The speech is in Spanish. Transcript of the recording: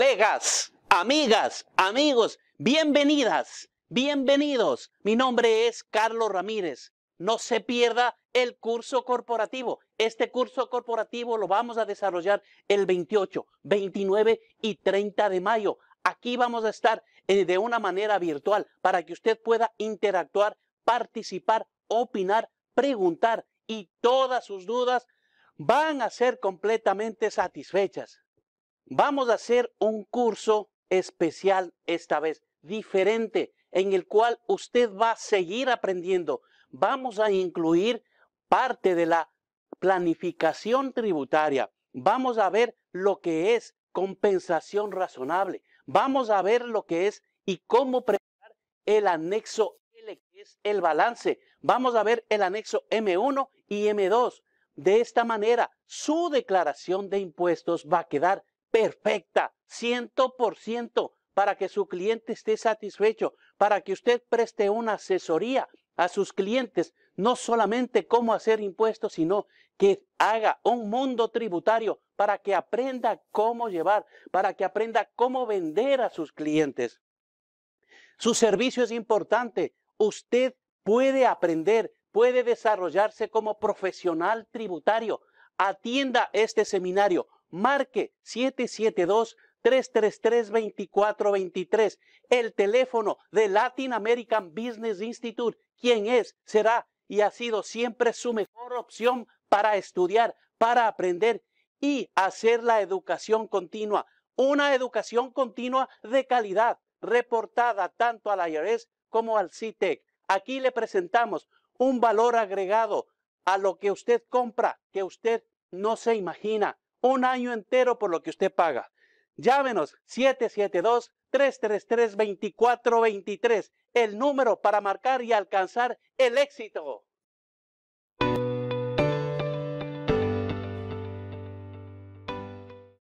colegas, amigas, amigos, bienvenidas, bienvenidos. Mi nombre es Carlos Ramírez. No se pierda el curso corporativo. Este curso corporativo lo vamos a desarrollar el 28, 29 y 30 de mayo. Aquí vamos a estar eh, de una manera virtual para que usted pueda interactuar, participar, opinar, preguntar y todas sus dudas van a ser completamente satisfechas. Vamos a hacer un curso especial esta vez, diferente, en el cual usted va a seguir aprendiendo. Vamos a incluir parte de la planificación tributaria. Vamos a ver lo que es compensación razonable. Vamos a ver lo que es y cómo preparar el anexo L, que es el balance. Vamos a ver el anexo M1 y M2. De esta manera, su declaración de impuestos va a quedar perfecta, 100%, para que su cliente esté satisfecho, para que usted preste una asesoría a sus clientes, no solamente cómo hacer impuestos, sino que haga un mundo tributario para que aprenda cómo llevar, para que aprenda cómo vender a sus clientes. Su servicio es importante. Usted puede aprender, puede desarrollarse como profesional tributario. Atienda este seminario marque 772-333-2423, el teléfono de Latin American Business Institute, quien es, será y ha sido siempre su mejor opción para estudiar, para aprender y hacer la educación continua, una educación continua de calidad, reportada tanto al IRS como al CITEC. E Aquí le presentamos un valor agregado a lo que usted compra que usted no se imagina un año entero por lo que usted paga. Llámenos 772-333-2423, el número para marcar y alcanzar el éxito.